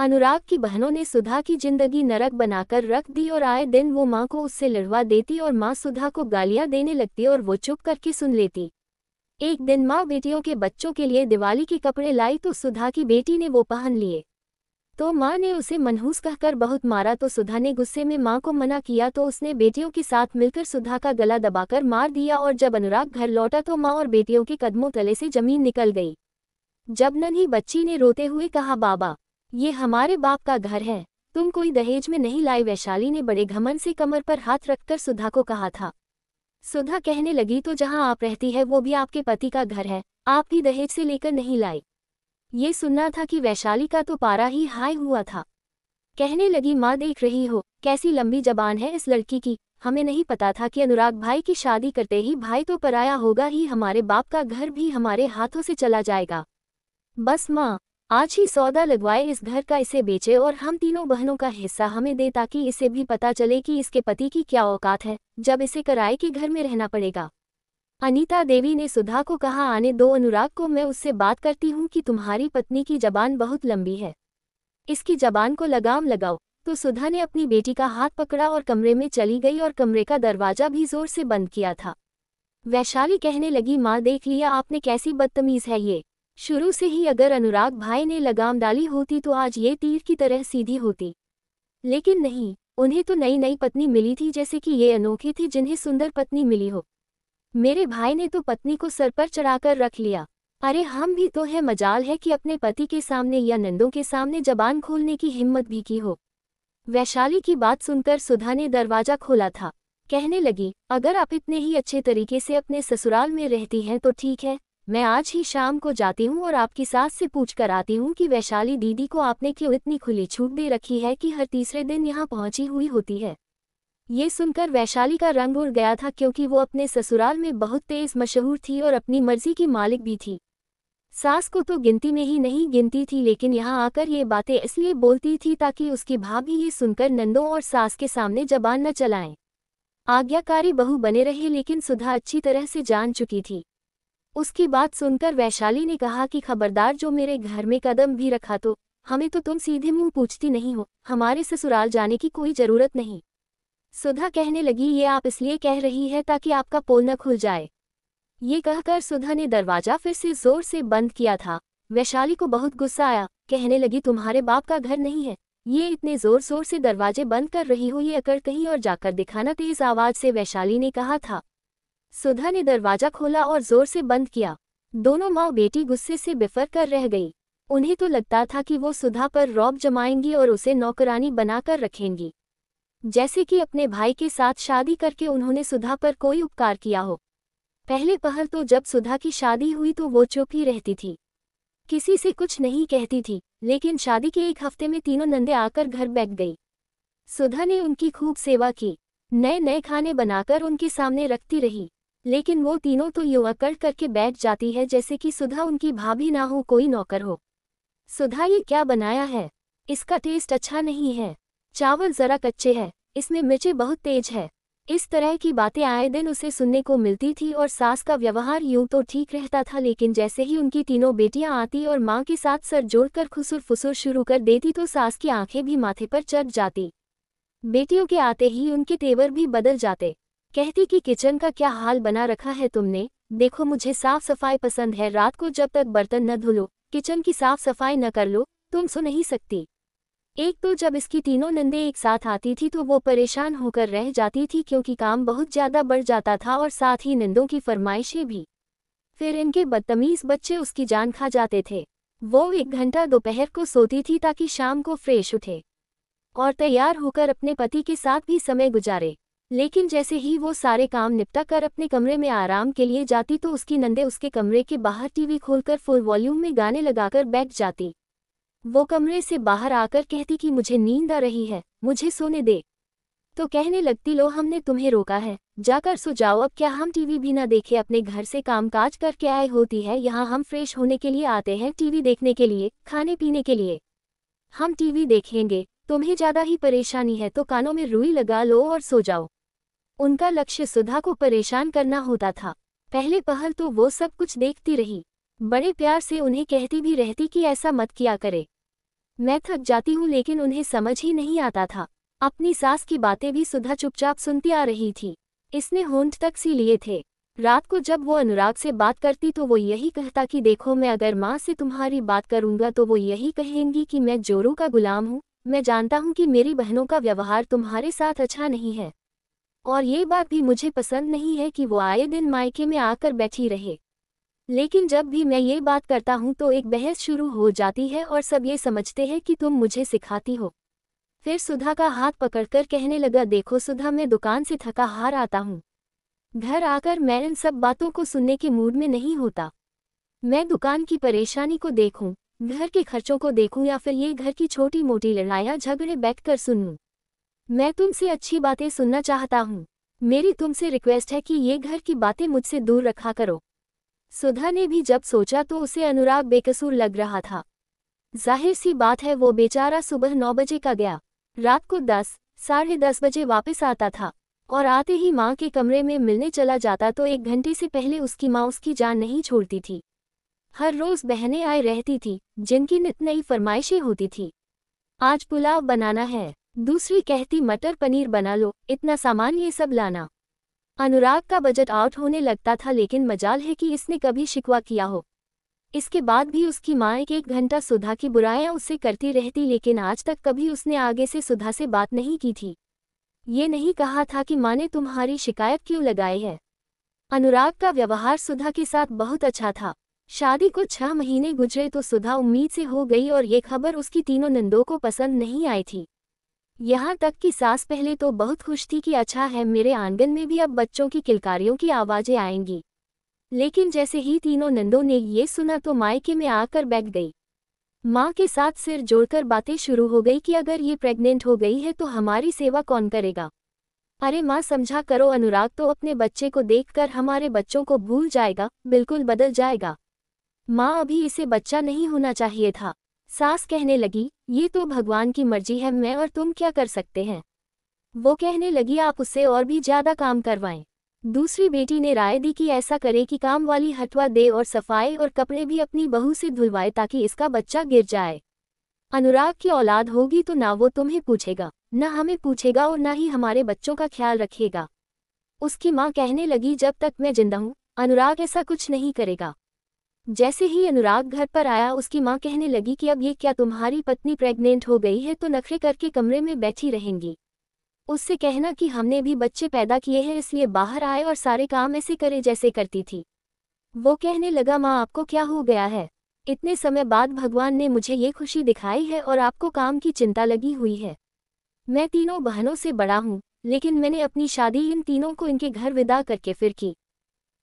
अनुराग की बहनों ने सुधा की जिंदगी नरक बनाकर रख दी और आए दिन वो माँ को उससे लड़वा देती और माँ सुधा को गालियाँ देने लगती और वो चुप करके सुन लेती एक दिन माँ बेटियों के बच्चों के लिए दिवाली के कपड़े लाई तो सुधा की बेटी ने वो पहन लिए तो माँ ने उसे मनहूस कहकर बहुत मारा तो सुधा ने गुस्से में माँ को मना किया तो उसने बेटियों के साथ मिलकर सुधा का गला दबाकर मार दिया और जब अनुराग घर लौटा तो माँ और बेटियों के कदमों तले से जमीन निकल गई जब नन्ही बच्ची ने रोते हुए कहा बाबा ये हमारे बाप का घर है तुम कोई दहेज में नहीं लाई वैशाली ने बड़े घमन से कमर पर हाथ रखकर सुधा को कहा था सुधा कहने लगी तो जहां आप रहती है वो भी आपके पति का घर है आप भी दहेज से लेकर नहीं लाई ये सुनना था कि वैशाली का तो पारा ही हाई हुआ था कहने लगी माँ देख रही हो कैसी लंबी जबान है इस लड़की की हमें नहीं पता था कि अनुराग भाई की शादी करते ही भाई तो पराया होगा ही हमारे बाप का घर भी हमारे हाथों से चला जाएगा बस माँ आज ही सौदा लगवाए इस घर का इसे बेचे और हम तीनों बहनों का हिस्सा हमें दे ताकि इसे भी पता चले कि इसके पति की क्या औकात है जब इसे कराए के घर में रहना पड़ेगा अनीता देवी ने सुधा को कहा आने दो अनुराग को मैं उससे बात करती हूँ कि तुम्हारी पत्नी की जबान बहुत लंबी है इसकी जबान को लगाम लगाओ तो सुधा ने अपनी बेटी का हाथ पकड़ा और कमरे में चली गई और कमरे का दरवाजा भी जोर से बंद किया था वैशाली कहने लगी माँ देख लिया आपने कैसी बदतमीज़ है ये शुरू से ही अगर अनुराग भाई ने लगाम डाली होती तो आज ये तीर की तरह सीधी होती लेकिन नहीं उन्हें तो नई नई पत्नी मिली थी जैसे कि ये अनोखे थे जिन्हें सुंदर पत्नी मिली हो मेरे भाई ने तो पत्नी को सर पर चढ़ाकर रख लिया अरे हम भी तो है मजाल है कि अपने पति के सामने या नंदों के सामने जबान खोलने की हिम्मत भी की हो वैशाली की बात सुनकर सुधा ने दरवाजा खोला था कहने लगी अगर आप इतने ही अच्छे तरीके से अपने ससुराल में रहती हैं तो ठीक है मैं आज ही शाम को जाती हूँ और आपकी सास से पूछकर आती हूँ कि वैशाली दीदी को आपने क्यों इतनी खुली छूट दे रखी है कि हर तीसरे दिन यहाँ पहुँची हुई होती है ये सुनकर वैशाली का रंग उड़ गया था क्योंकि वो अपने ससुराल में बहुत तेज मशहूर थी और अपनी मर्जी की मालिक भी थी सास को तो गिनती में ही नहीं गिनती थी लेकिन यहाँ आकर ये बातें इसलिए बोलती थी ताकि उसकी भाभी ये सुनकर नंदों और सास के सामने जबान न चलाएं। आज्ञाकारी बहू बने रहे लेकिन सुधा अच्छी तरह से जान चुकी थी उसकी बात सुनकर वैशाली ने कहा कि खबरदार जो मेरे घर में कदम भी रखा तो हमें तो तुम सीधे मुंह पूछती नहीं हो हमारे ससुराल जाने की कोई जरूरत नहीं सुधा कहने लगी ये आप इसलिए कह रही है ताकि आपका पोल न खुल जाए ये कहकर सुधा ने दरवाजा फिर से जोर से बंद किया था वैशाली को बहुत गुस्सा आया कहने लगी तुम्हारे बाप का घर नहीं है ये इतने जोर शोर से दरवाजे बंद कर रही हो ये अकड़ कहीं और जाकर दिखाना तेज आवाज से वैशाली ने कहा था सुधा ने दरवाजा खोला और जोर से बंद किया दोनों माँ बेटी गुस्से से बिफर कर रह गई उन्हें तो लगता था कि वो सुधा पर रौब जमाएंगी और उसे नौकरानी बनाकर रखेंगी जैसे कि अपने भाई के साथ शादी करके उन्होंने सुधा पर कोई उपकार किया हो पहले पहल तो जब सुधा की शादी हुई तो वो चुप ही रहती थी किसी से कुछ नहीं कहती थी लेकिन शादी के एक हफ्ते में तीनों नंदे आकर घर बैठ गई सुधा ने उनकी खूब सेवा की नए नए खाने बनाकर उनके सामने रखती रही लेकिन वो तीनों तो यूं अकड़ करके बैठ जाती है जैसे कि सुधा उनकी भाभी ना हो कोई नौकर हो सुधा ये क्या बनाया है इसका टेस्ट अच्छा नहीं है चावल जरा कच्चे है इसमें मिर्चे बहुत तेज है इस तरह की बातें आए दिन उसे सुनने को मिलती थी और सास का व्यवहार यूं तो ठीक रहता था लेकिन जैसे ही उनकी तीनों बेटियां आती और माँ के साथ सर जोड़कर खुसुर फुसुर शुरू कर देती तो सास की आंखें भी माथे पर चढ़ जाती बेटियों के आते ही उनके तेवर भी बदल जाते कहती कि किचन का क्या हाल बना रखा है तुमने देखो मुझे साफ सफाई पसंद है रात को जब तक बर्तन न धुलो किचन की साफ सफाई न कर लो तुम सो नहीं सकती एक तो जब इसकी तीनों नंदे एक साथ आती थी तो वो परेशान होकर रह जाती थी क्योंकि काम बहुत ज़्यादा बढ़ जाता था और साथ ही नंदों की फरमाइशें भी फिर इनके बदतमीज़ बच्चे उसकी जान खा जाते थे वो एक घंटा दोपहर को सोती थी ताकि शाम को फ्रेश उठे और तैयार होकर अपने पति के साथ भी समय गुजारे लेकिन जैसे ही वो सारे काम निपटा कर अपने कमरे में आराम के लिए जाती तो उसकी नंदे उसके कमरे के बाहर टीवी खोलकर फुल वॉल्यूम में गाने लगाकर बैठ जाती वो कमरे से बाहर आकर कहती कि मुझे नींद आ रही है मुझे सोने दे तो कहने लगती लो हमने तुम्हें रोका है जाकर सो जाओ अब क्या हम टीवी भी ना देखे अपने घर से कामकाज करके आए होती है यहाँ हम फ्रेश होने के लिए आते हैं टीवी देखने के लिए खाने पीने के लिए हम टीवी देखेंगे तुम्हें ज़्यादा ही परेशानी है तो कानों में रुई लगा लो और सो जाओ उनका लक्ष्य सुधा को परेशान करना होता था पहले पहल तो वो सब कुछ देखती रही बड़े प्यार से उन्हें कहती भी रहती कि ऐसा मत किया करे मैं थक जाती हूँ लेकिन उन्हें समझ ही नहीं आता था अपनी सास की बातें भी सुधा चुपचाप सुनती आ रही थी इसने होंठ तक सी लिए थे रात को जब वो अनुराग से बात करती तो वो यही कहता कि देखो मैं अगर माँ से तुम्हारी बात करूँगा तो वो यही कहेंगी कि मैं जोरों का गुलाम हूँ मैं जानता हूँ कि मेरी बहनों का व्यवहार तुम्हारे साथ अच्छा नहीं है और ये बात भी मुझे पसंद नहीं है कि वो आए दिन मायके में आकर बैठी रहे लेकिन जब भी मैं ये बात करता हूँ तो एक बहस शुरू हो जाती है और सब ये समझते हैं कि तुम मुझे सिखाती हो फिर सुधा का हाथ पकड़कर कहने लगा देखो सुधा मैं दुकान से थका हार आता हूँ घर आकर मैं इन सब बातों को सुनने के मूड में नहीं होता मैं दुकान की परेशानी को देखूं, घर के खर्चों को देखूं या फिर ये घर की छोटी मोटी लड़ाइयाँ झगड़े बैठ कर सुनूं। मैं तुमसे अच्छी बातें सुनना चाहता हूँ मेरी तुमसे रिक्वेस्ट है कि ये घर की बातें मुझसे दूर रखा करो सुधा ने भी जब सोचा तो उसे अनुराग बेकसूर लग रहा था जाहिर सी बात है वो बेचारा सुबह नौ बजे का गया रात को दस साढ़े दस बजे वापस आता था और आते ही माँ के कमरे में मिलने चला जाता तो एक घंटे से पहले उसकी माँ उसकी जान नहीं छोड़ती थी हर रोज बहनें आए रहती थी जिनकी नित नई फरमाइशें होती थी आज पुलाव बनाना है दूसरी कहती मटर पनीर बना लो इतना सामान ये सब लाना अनुराग का बजट आउट होने लगता था लेकिन मजाल है कि इसने कभी शिकवा किया हो इसके बाद भी उसकी माँ एक एक घंटा सुधा की बुराइयां उससे करती रहती लेकिन आज तक कभी उसने आगे से सुधा से बात नहीं की थी ये नहीं कहा था कि माँ ने तुम्हारी शिकायत क्यों लगाई है अनुराग का व्यवहार सुधा के साथ बहुत अच्छा था शादी को छह महीने गुजरे तो सुधा उम्मीद से हो गई और ये खबर उसकी तीनों नंदों को पसंद नहीं आई थी यहाँ तक कि सास पहले तो बहुत खुश थी कि अच्छा है मेरे आंगन में भी अब बच्चों की किलकारियों की आवाज़ें आएंगी लेकिन जैसे ही तीनों नंदों ने ये सुना तो मायके में आकर बैठ गई माँ के साथ सिर जोड़कर बातें शुरू हो गई कि अगर ये प्रेग्नेंट हो गई है तो हमारी सेवा कौन करेगा अरे माँ समझा करो अनुराग तो अपने बच्चे को देखकर हमारे बच्चों को भूल जाएगा बिल्कुल बदल जाएगा माँ अभी इसे बच्चा नहीं होना चाहिए था सास कहने लगी ये तो भगवान की मर्जी है मैं और तुम क्या कर सकते हैं वो कहने लगी आप उससे और भी ज्यादा काम करवाएं दूसरी बेटी ने राय दी कि ऐसा करे कि काम वाली हटवा दे और सफाई और कपड़े भी अपनी बहू से धुलवाए ताकि इसका बच्चा गिर जाए अनुराग की औलाद होगी तो ना वो तुम्हें पूछेगा न हमें पूछेगा और न ही हमारे बच्चों का ख्याल रखेगा उसकी माँ कहने लगी जब तक मैं जिंदा हूँ अनुराग ऐसा कुछ नहीं करेगा जैसे ही अनुराग घर पर आया उसकी माँ कहने लगी कि अब ये क्या तुम्हारी पत्नी प्रेग्नेंट हो गई है तो नखरे करके कमरे में बैठी रहेंगी उससे कहना कि हमने भी बच्चे पैदा किए हैं इसलिए बाहर आए और सारे काम ऐसे करे जैसे करती थी वो कहने लगा माँ आपको क्या हो गया है इतने समय बाद भगवान ने मुझे ये खुशी दिखाई है और आपको काम की चिंता लगी हुई है मैं तीनों बहनों से बड़ा हूँ लेकिन मैंने अपनी शादी इन तीनों को इनके घर विदा करके फिर की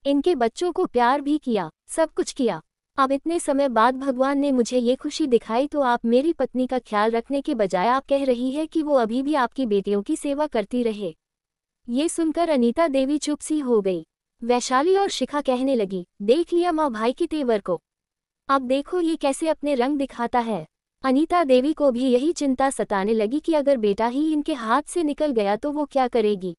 इनके बच्चों को प्यार भी किया सब कुछ किया अब इतने समय बाद भगवान ने मुझे ये खुशी दिखाई तो आप मेरी पत्नी का ख्याल रखने के बजाय आप कह रही है कि वो अभी भी आपकी बेटियों की सेवा करती रहे ये सुनकर अनीता देवी चुप सी हो गई वैशाली और शिखा कहने लगी देख लिया माँ भाई के तेवर को अब देखो ये कैसे अपने रंग दिखाता है अनीता देवी को भी यही चिंता सताने लगी कि अगर बेटा ही इनके हाथ से निकल गया तो वो क्या करेगी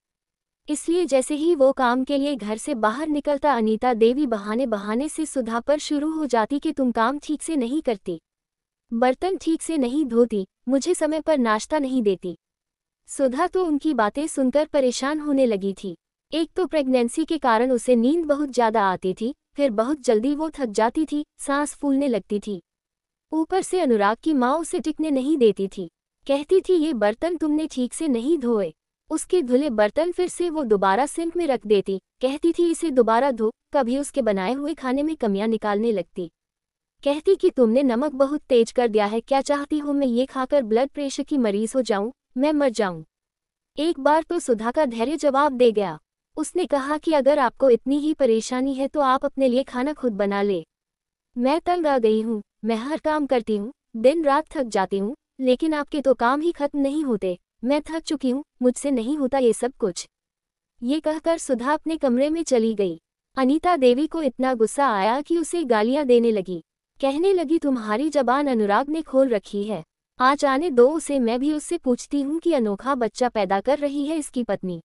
इसलिए जैसे ही वो काम के लिए घर से बाहर निकलता अनीता देवी बहाने बहाने से सुधा पर शुरू हो जाती कि तुम काम ठीक से नहीं करती बर्तन ठीक से नहीं धोती मुझे समय पर नाश्ता नहीं देती सुधा तो उनकी बातें सुनकर परेशान होने लगी थी एक तो प्रेगनेंसी के कारण उसे नींद बहुत ज़्यादा आती थी फिर बहुत जल्दी वो थक जाती थी सांस फूलने लगती थी ऊपर से अनुराग की माँ उसे टिकने नहीं देती थी कहती थी ये बर्तन तुमने ठीक से नहीं धोए उसके धुले बर्तन फिर से वो दोबारा सिंक में रख देती कहती थी इसे दोबारा धो कभी उसके बनाए हुए खाने में कमियां निकालने लगती कहती कि तुमने नमक बहुत तेज कर दिया है क्या चाहती हो मैं ये खाकर ब्लड प्रेशर की मरीज हो जाऊं मैं मर जाऊं एक बार तो सुधा का धैर्य जवाब दे गया उसने कहा कि अगर आपको इतनी ही परेशानी है तो आप अपने लिए खाना खुद बना ले मैं तंग आ गई हूँ मैं हर काम करती हूँ दिन रात थक जाती हूँ लेकिन आपके तो काम ही खत्म नहीं होते मैं थक चुकी हूँ मुझसे नहीं होता ये सब कुछ ये कहकर सुधा अपने कमरे में चली गई अनीता देवी को इतना गुस्सा आया कि उसे गालियां देने लगी कहने लगी तुम्हारी जबान अनुराग ने खोल रखी है आज आने दो उसे मैं भी उससे पूछती हूँ कि अनोखा बच्चा पैदा कर रही है इसकी पत्नी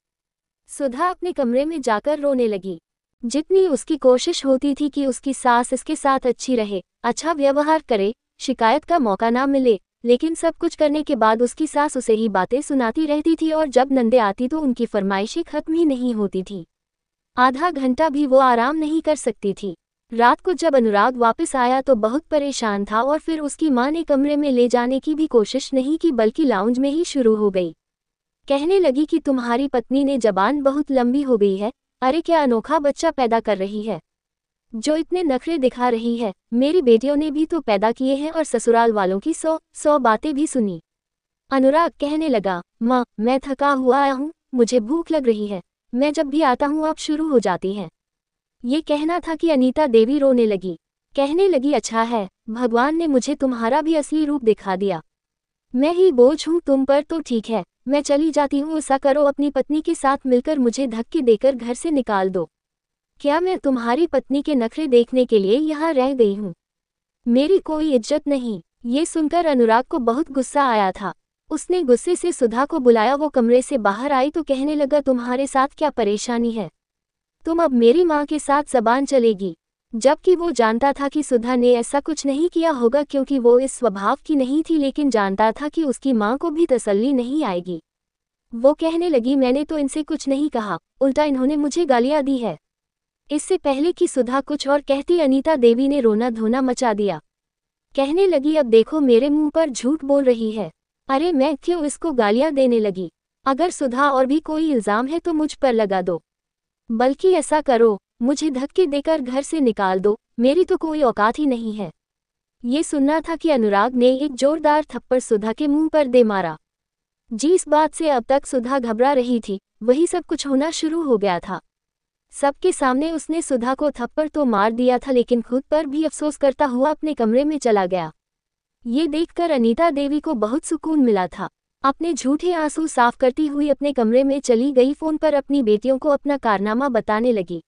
सुधा अपने कमरे में जाकर रोने लगी जितनी उसकी कोशिश होती थी कि उसकी सास इसके साथ अच्छी रहे अच्छा व्यवहार करे शिकायत का मौका ना मिले लेकिन सब कुछ करने के बाद उसकी सास उसे ही बातें सुनाती रहती थी और जब नंदे आती तो उनकी फरमाइशें खत्म ही नहीं होती थी आधा घंटा भी वो आराम नहीं कर सकती थी रात को जब अनुराग वापस आया तो बहुत परेशान था और फिर उसकी मां ने कमरे में ले जाने की भी कोशिश नहीं की बल्कि लाउंज में ही शुरू हो गई कहने लगी कि तुम्हारी पत्नी ने जबान बहुत लंबी हो गई है अरे क्या अनोखा बच्चा पैदा कर रही है जो इतने नखरे दिखा रही है मेरी बेटियों ने भी तो पैदा किए हैं और ससुराल वालों की सौ सौ बातें भी सुनी अनुराग कहने लगा माँ मैं थका हुआ आया हूँ मुझे भूख लग रही है मैं जब भी आता हूँ आप शुरू हो जाती हैं ये कहना था कि अनीता देवी रोने लगी कहने लगी अच्छा है भगवान ने मुझे तुम्हारा भी असली रूप दिखा दिया मैं ही बोझ हूँ तुम पर तो ठीक है मैं चली जाती हूँ ऐसा करो अपनी पत्नी के साथ मिलकर मुझे धक्के देकर घर से निकाल दो क्या मैं तुम्हारी पत्नी के नखरे देखने के लिए यहाँ रह गई हूँ मेरी कोई इज्जत नहीं ये सुनकर अनुराग को बहुत गुस्सा आया था उसने गुस्से से सुधा को बुलाया वो कमरे से बाहर आई तो कहने लगा तुम्हारे साथ क्या परेशानी है तुम अब मेरी माँ के साथ जबान चलेगी जबकि वो जानता था कि सुधा ने ऐसा कुछ नहीं किया होगा क्योंकि वो इस स्वभाव की नहीं थी लेकिन जानता था कि उसकी माँ को भी तसल्ली नहीं आएगी वो कहने लगी मैंने तो इनसे कुछ नहीं कहा उल्टा इन्होंने मुझे गालियाँ दी है इससे पहले कि सुधा कुछ और कहती अनीता देवी ने रोना धोना मचा दिया कहने लगी अब देखो मेरे मुंह पर झूठ बोल रही है अरे मैं क्यों इसको गालियां देने लगी अगर सुधा और भी कोई इल्ज़ाम है तो मुझ पर लगा दो बल्कि ऐसा करो मुझे धक्के देकर घर से निकाल दो मेरी तो कोई औकात ही नहीं है ये सुनना था कि अनुराग ने एक जोरदार थप्पड़ सुधा के मुंह पर दे मारा जिस बात से अब तक सुधा घबरा रही थी वही सब कुछ होना शुरू हो गया था सबके सामने उसने सुधा को थप्पड़ तो मार दिया था लेकिन खुद पर भी अफसोस करता हुआ अपने कमरे में चला गया ये देखकर अनीता देवी को बहुत सुकून मिला था अपने झूठे आंसू साफ करती हुई अपने कमरे में चली गई फोन पर अपनी बेटियों को अपना कारनामा बताने लगी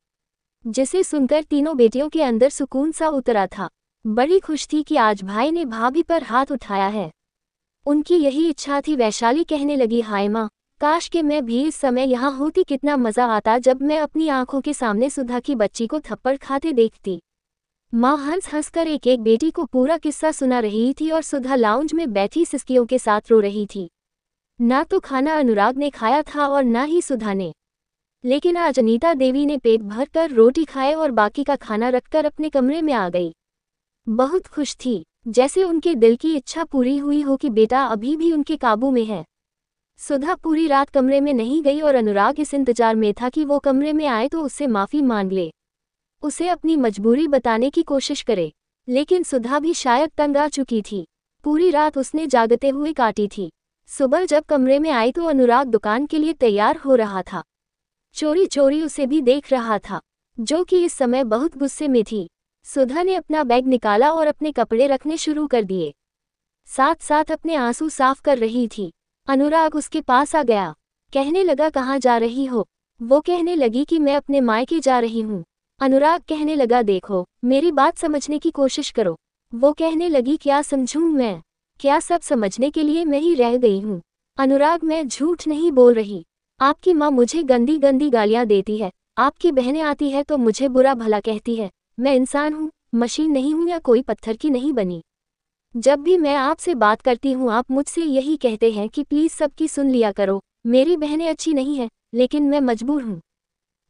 जिसे सुनकर तीनों बेटियों के अंदर सुकून सा उतरा था बड़ी खुश थी कि आज भाई ने भाभी पर हाथ उठाया है उनकी यही इच्छा थी वैशाली कहने लगी हाय माँ काश कि मैं भी इस समय यहाँ होती कितना मज़ा आता जब मैं अपनी आंखों के सामने सुधा की बच्ची को थप्पड़ खाते देखती माँ हंस हंसकर एक एक बेटी को पूरा किस्सा सुना रही थी और सुधा लाउंज में बैठी सिस्कियों के साथ रो रही थी ना तो खाना अनुराग ने खाया था और ना ही सुधा ने लेकिन आज अनीता देवी ने पेट भर कर रोटी खाए और बाकी का खाना रखकर अपने कमरे में आ गई बहुत खुश थी जैसे उनके दिल की इच्छा पूरी हुई हो कि बेटा अभी भी उनके काबू में है सुधा पूरी रात कमरे में नहीं गई और अनुराग इस इंतजार में था कि वो कमरे में आए तो उससे माफ़ी मांग ले उसे अपनी मजबूरी बताने की कोशिश करे लेकिन सुधा भी शायद तंग आ चुकी थी पूरी रात उसने जागते हुए काटी थी सुबह जब कमरे में आई तो अनुराग दुकान के लिए तैयार हो रहा था चोरी चोरी उसे भी देख रहा था जो कि इस समय बहुत गुस्से में थी सुधा ने अपना बैग निकाला और अपने कपड़े रखने शुरू कर दिए साथ साथ अपने आंसू साफ कर रही थी अनुराग उसके पास आ गया कहने लगा कहाँ जा रही हो वो कहने लगी कि मैं अपने मायके जा रही हूँ अनुराग कहने लगा देखो मेरी बात समझने की कोशिश करो वो कहने लगी क्या समझूं मैं क्या सब समझने के लिए मैं ही रह गई हूँ अनुराग मैं झूठ नहीं बोल रही आपकी माँ मुझे गंदी गंदी गालियाँ देती है आपकी बहनें आती है तो मुझे बुरा भला कहती है मैं इंसान हूँ मशीन नहीं हूँ या कोई पत्थर की नहीं बनी जब भी मैं आपसे बात करती हूँ आप मुझसे यही कहते हैं कि प्लीज़ सबकी सुन लिया करो मेरी बहनें अच्छी नहीं हैं लेकिन मैं मजबूर हूँ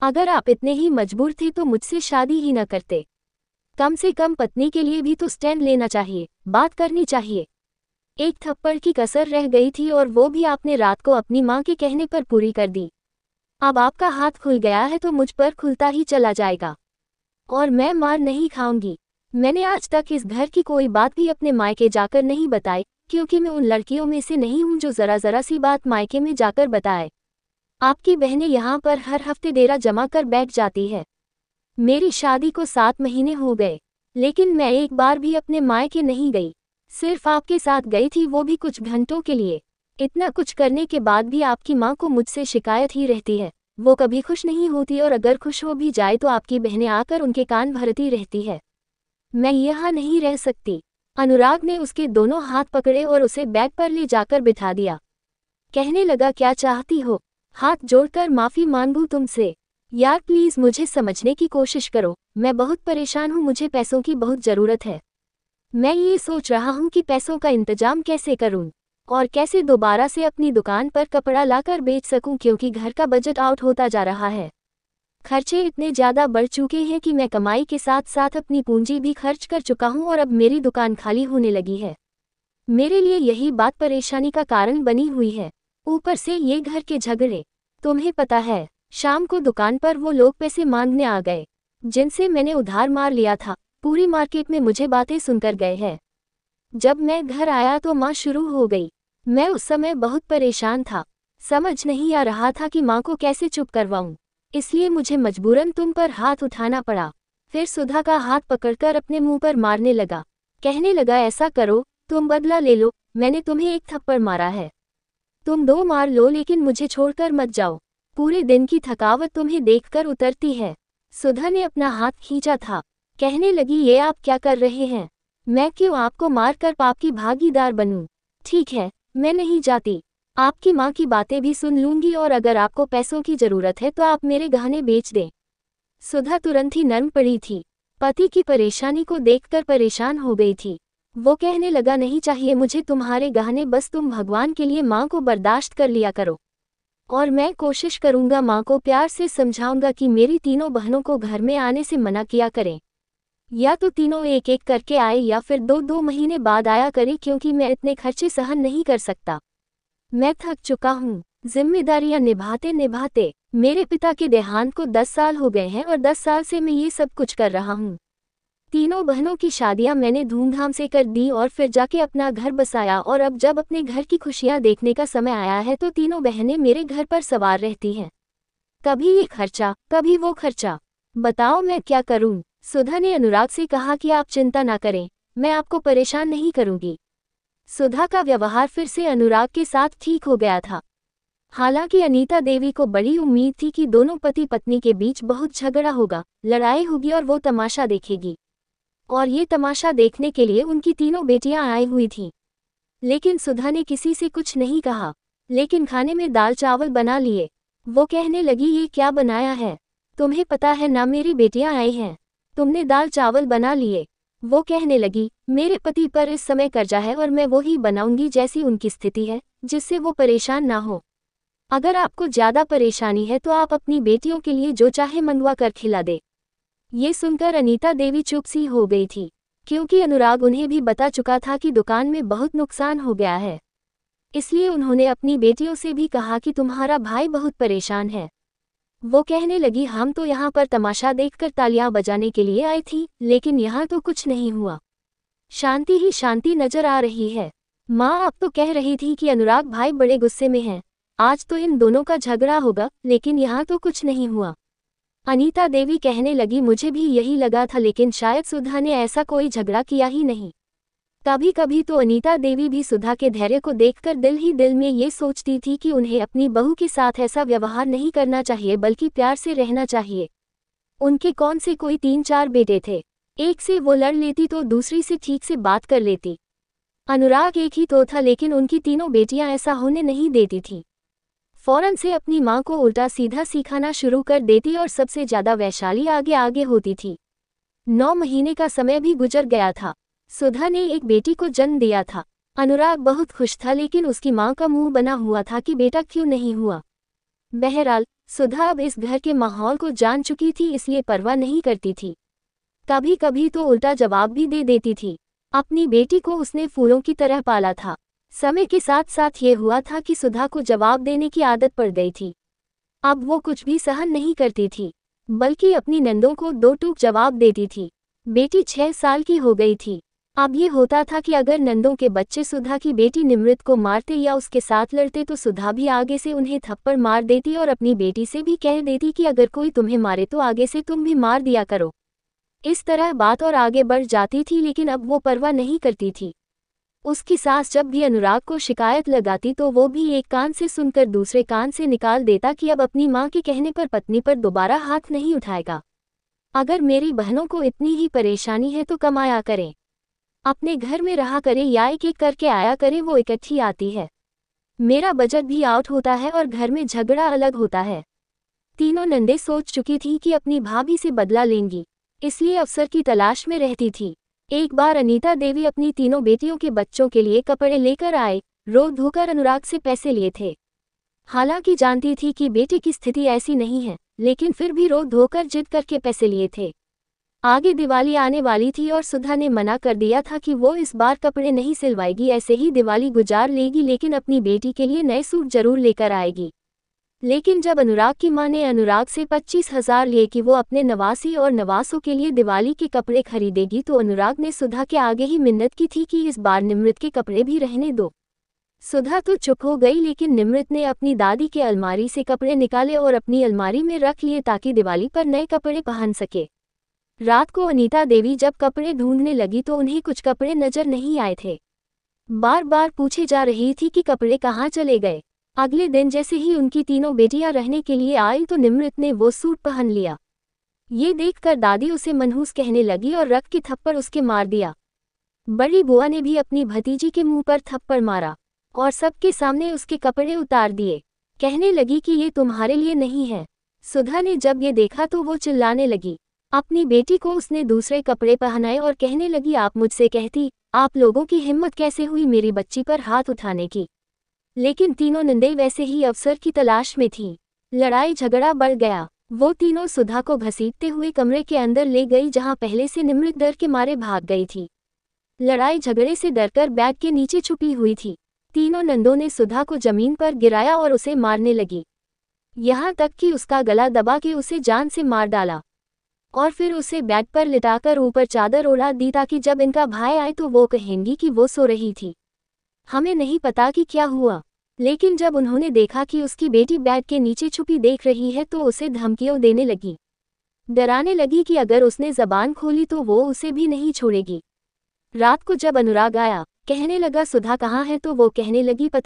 अगर आप इतने ही मजबूर थे तो मुझसे शादी ही न करते कम से कम पत्नी के लिए भी तो स्टैंड लेना चाहिए बात करनी चाहिए एक थप्पड़ की कसर रह गई थी और वो भी आपने रात को अपनी माँ के कहने पर पूरी कर दी अब आपका हाथ खुल गया है तो मुझ पर खुलता ही चला जाएगा और मैं मार नहीं खाऊंगी मैंने आज तक इस घर की कोई बात भी अपने मायके जाकर नहीं बताई क्योंकि मैं उन लड़कियों में से नहीं हूँ जो ज़रा ज़रा सी बात मायके में जाकर बताए आपकी बहनें यहाँ पर हर हफ्ते डेरा जमा कर बैठ जाती है मेरी शादी को सात महीने हो गए लेकिन मैं एक बार भी अपने मायके नहीं गई सिर्फ आपके साथ गई थी वो भी कुछ घंटों के लिए इतना कुछ करने के बाद भी आपकी माँ को मुझसे शिकायत ही रहती है वो कभी खुश नहीं होती और अगर खुश हो भी जाए तो आपकी बहनें आकर उनके कान भरती रहती है मैं यहाँ नहीं रह सकती अनुराग ने उसके दोनों हाथ पकड़े और उसे बैग पर ले जाकर बिठा दिया कहने लगा क्या चाहती हो हाथ जोड़कर माफ़ी मांगू तुमसे यार प्लीज़ मुझे समझने की कोशिश करो मैं बहुत परेशान हूँ मुझे पैसों की बहुत ज़रूरत है मैं ये सोच रहा हूँ कि पैसों का इंतजाम कैसे करूँ और कैसे दोबारा से अपनी दुकान पर कपड़ा लाकर बेच सकूँ क्योंकि घर का बजट आउट होता जा रहा है खर्चे इतने ज़्यादा बढ़ चुके हैं कि मैं कमाई के साथ साथ अपनी पूंजी भी खर्च कर चुका हूँ और अब मेरी दुकान खाली होने लगी है मेरे लिए यही बात परेशानी का कारण बनी हुई है ऊपर से ये घर के झगड़े तुम्हें पता है शाम को दुकान पर वो लोग पैसे मांगने आ गए जिनसे मैंने उधार मार लिया था पूरी मार्केट में मुझे बातें सुनकर गए हैं जब मैं घर आया तो माँ शुरू हो गई मैं उस समय बहुत परेशान था समझ नहीं आ रहा था कि माँ को कैसे चुप करवाऊं इसलिए मुझे मजबूरन तुम पर हाथ उठाना पड़ा फिर सुधा का हाथ पकड़कर अपने मुंह पर मारने लगा कहने लगा ऐसा करो तुम बदला ले लो मैंने तुम्हें एक थप्पड़ मारा है तुम दो मार लो लेकिन मुझे छोड़कर मत जाओ पूरे दिन की थकावट तुम्हें देखकर उतरती है सुधा ने अपना हाथ खींचा था कहने लगी ये आप क्या कर रहे हैं मैं क्यों आपको मारकर पाप की भागीदार बनूं ठीक है मैं नहीं जाती आपकी माँ की बातें भी सुन लूंगी और अगर आपको पैसों की जरूरत है तो आप मेरे गहने बेच दें सुधा तुरंत ही नर्म पड़ी थी पति की परेशानी को देखकर परेशान हो गई थी वो कहने लगा नहीं चाहिए मुझे तुम्हारे गहने बस तुम भगवान के लिए माँ को बर्दाश्त कर लिया करो और मैं कोशिश करूंगा माँ को प्यार से समझाऊंगा कि मेरी तीनों बहनों को घर में आने से मना किया करें या तो तीनों एक एक करके आए या फिर दो दो महीने बाद आया करें क्योंकि मैं इतने खर्चे सहन नहीं कर सकता मैं थक चुका हूँ जिम्मेदारियाँ निभाते निभाते मेरे पिता के देहांत को दस साल हो गए हैं और दस साल से मैं ये सब कुछ कर रहा हूँ तीनों बहनों की शादियाँ मैंने धूमधाम से कर दी और फिर जाके अपना घर बसाया और अब जब अपने घर की खुशियाँ देखने का समय आया है तो तीनों बहनें मेरे घर पर सवार रहती हैं कभी ये खर्चा कभी वो खर्चा बताओ मैं क्या करूँ सुधा ने अनुराग से कहा कि आप चिंता ना करें मैं आपको परेशान नहीं करूँगी सुधा का व्यवहार फिर से अनुराग के साथ ठीक हो गया था हालांकि अनीता देवी को बड़ी उम्मीद थी कि दोनों पति पत्नी के बीच बहुत झगड़ा होगा लड़ाई होगी और वो तमाशा देखेगी और ये तमाशा देखने के लिए उनकी तीनों बेटियां आई हुई थीं लेकिन सुधा ने किसी से कुछ नहीं कहा लेकिन खाने में दाल चावल बना लिए वो कहने लगी ये क्या बनाया है तुम्हें पता है ना मेरी बेटियां आई हैं तुमने दाल चावल बना लिए वो कहने लगी मेरे पति पर इस समय कर्जा है और मैं वो ही बनाऊंगी जैसी उनकी स्थिति है जिससे वो परेशान ना हो अगर आपको ज्यादा परेशानी है तो आप अपनी बेटियों के लिए जो चाहे मंगवा कर खिला दे ये सुनकर अनीता देवी चुप सी हो गई थी क्योंकि अनुराग उन्हें भी बता चुका था कि दुकान में बहुत नुकसान हो गया है इसलिए उन्होंने अपनी बेटियों से भी कहा कि तुम्हारा भाई बहुत परेशान है वो कहने लगी हम तो यहाँ पर तमाशा देखकर तालियां बजाने के लिए आई थी लेकिन यहाँ तो कुछ नहीं हुआ शांति ही शांति नजर आ रही है माँ अब तो कह रही थी कि अनुराग भाई बड़े गुस्से में हैं आज तो इन दोनों का झगड़ा होगा लेकिन यहाँ तो कुछ नहीं हुआ अनीता देवी कहने लगी मुझे भी यही लगा था लेकिन शायद सुधा ने ऐसा कोई झगड़ा किया ही नहीं कभी कभी तो अनीता देवी भी सुधा के धैर्य को देखकर दिल ही दिल में ये सोचती थी कि उन्हें अपनी बहू के साथ ऐसा व्यवहार नहीं करना चाहिए बल्कि प्यार से रहना चाहिए उनके कौन से कोई तीन चार बेटे थे एक से वो लड़ लेती तो दूसरी से ठीक से बात कर लेती अनुराग एक ही तो था लेकिन उनकी तीनों बेटियां ऐसा होने नहीं देती थीं फौरन से अपनी माँ को उल्टा सीधा सिखाना शुरू कर देती और सबसे ज़्यादा वैशाली आगे आगे होती थी नौ महीने का समय भी गुजर गया था सुधा ने एक बेटी को जन्म दिया था अनुराग बहुत खुश था लेकिन उसकी माँ का मुंह बना हुआ था कि बेटा क्यों नहीं हुआ बहरहाल सुधा अब इस घर के माहौल को जान चुकी थी इसलिए परवाह नहीं करती थी कभी कभी तो उल्टा जवाब भी दे देती थी अपनी बेटी को उसने फूलों की तरह पाला था समय के साथ साथ ये हुआ था कि सुधा को जवाब देने की आदत पड़ गई थी अब वो कुछ भी सहन नहीं करती थी बल्कि अपनी नंदों को दो टूक जवाब देती थी बेटी छह साल की हो गई थी अब ये होता था कि अगर नंदों के बच्चे सुधा की बेटी निमृत को मारते या उसके साथ लड़ते तो सुधा भी आगे से उन्हें थप्पड़ मार देती और अपनी बेटी से भी कह देती कि अगर कोई तुम्हें मारे तो आगे से तुम भी मार दिया करो इस तरह बात और आगे बढ़ जाती थी लेकिन अब वो परवाह नहीं करती थी उसकी सास जब भी अनुराग को शिकायत लगाती तो वो भी एक कान से सुनकर दूसरे कान से निकाल देता कि अब अपनी माँ के कहने पर पत्नी पर दोबारा हाथ नहीं उठाएगा अगर मेरी बहनों को इतनी ही परेशानी है तो कमाया करें अपने घर में रहा करे या एक एक करके आया करे वो इकट्ठी आती है मेरा बजट भी आउट होता है और घर में झगड़ा अलग होता है तीनों नंदे सोच चुकी थी कि अपनी भाभी से बदला लेंगी इसलिए अवसर की तलाश में रहती थी एक बार अनीता देवी अपनी तीनों बेटियों के बच्चों के लिए कपड़े लेकर आए रो धोकर अनुराग से पैसे लिए थे हालांकि जानती थी कि बेटे की स्थिति ऐसी नहीं है लेकिन फिर भी रो धोकर जिद करके पैसे लिए थे आगे दिवाली आने वाली थी और सुधा ने मना कर दिया था कि वो इस बार कपड़े नहीं सिलवाएगी ऐसे ही दिवाली गुजार लेगी लेकिन अपनी बेटी के लिए नए सूट जरूर लेकर आएगी लेकिन जब अनुराग की मां ने अनुराग से पच्चीस हजार लिए कि वो अपने नवासी और नवासों के लिए दिवाली के कपड़े खरीदेगी तो अनुराग ने सुधा के आगे ही मिन्नत की थी कि इस बार निमृत के कपड़े भी रहने दो सुधा तो चुप हो गई लेकिन निमृत ने अपनी दादी के अलमारी से कपड़े निकाले और अपनी अलमारी में रख लिए ताकि दिवाली पर नए कपड़े पहन सके रात को अनीता देवी जब कपड़े ढूंढने लगी तो उन्हें कुछ कपड़े नजर नहीं आए थे बार बार पूछी जा रही थी कि कपड़े कहाँ चले गए अगले दिन जैसे ही उनकी तीनों बेटियां रहने के लिए आई तो निमृत ने वो सूट पहन लिया ये देखकर दादी उसे मनहूस कहने लगी और रख के थप्पड़ उसके मार दिया बड़ी बुआ ने भी अपनी भतीजी के मुंह पर थप्पड़ मारा और सबके सामने उसके कपड़े उतार दिए कहने लगी कि ये तुम्हारे लिए नहीं है सुधा ने जब ये देखा तो वो चिल्लाने लगी अपनी बेटी को उसने दूसरे कपड़े पहनाए और कहने लगी आप मुझसे कहती आप लोगों की हिम्मत कैसे हुई मेरी बच्ची पर हाथ उठाने की लेकिन तीनों नंदे वैसे ही अवसर की तलाश में थीं लड़ाई झगड़ा बढ़ गया वो तीनों सुधा को घसीटते हुए कमरे के अंदर ले गई जहां पहले से निमृत डर के मारे भाग गई थी लड़ाई झगड़े से डरकर बैग के नीचे छुपी हुई थी तीनों नंदों ने सुधा को जमीन पर गिराया और उसे मारने लगी यहाँ तक कि उसका गला दबा के उसे जान से मार डाला और फिर उसे बेड पर लिटाकर ऊपर चादर ओढ़ा दी ताकि जब इनका भाई आए तो वो कहेंगी कि वो सो रही थी हमें नहीं पता कि क्या हुआ लेकिन जब उन्होंने देखा कि उसकी बेटी बेड के नीचे छुपी देख रही है तो उसे धमकियों देने लगी डराने लगी कि अगर उसने जबान खोली तो वो उसे भी नहीं छोड़ेगी रात को जब अनुराग आया कहने लगा सुधा कहाँ है तो वो कहने लगी पता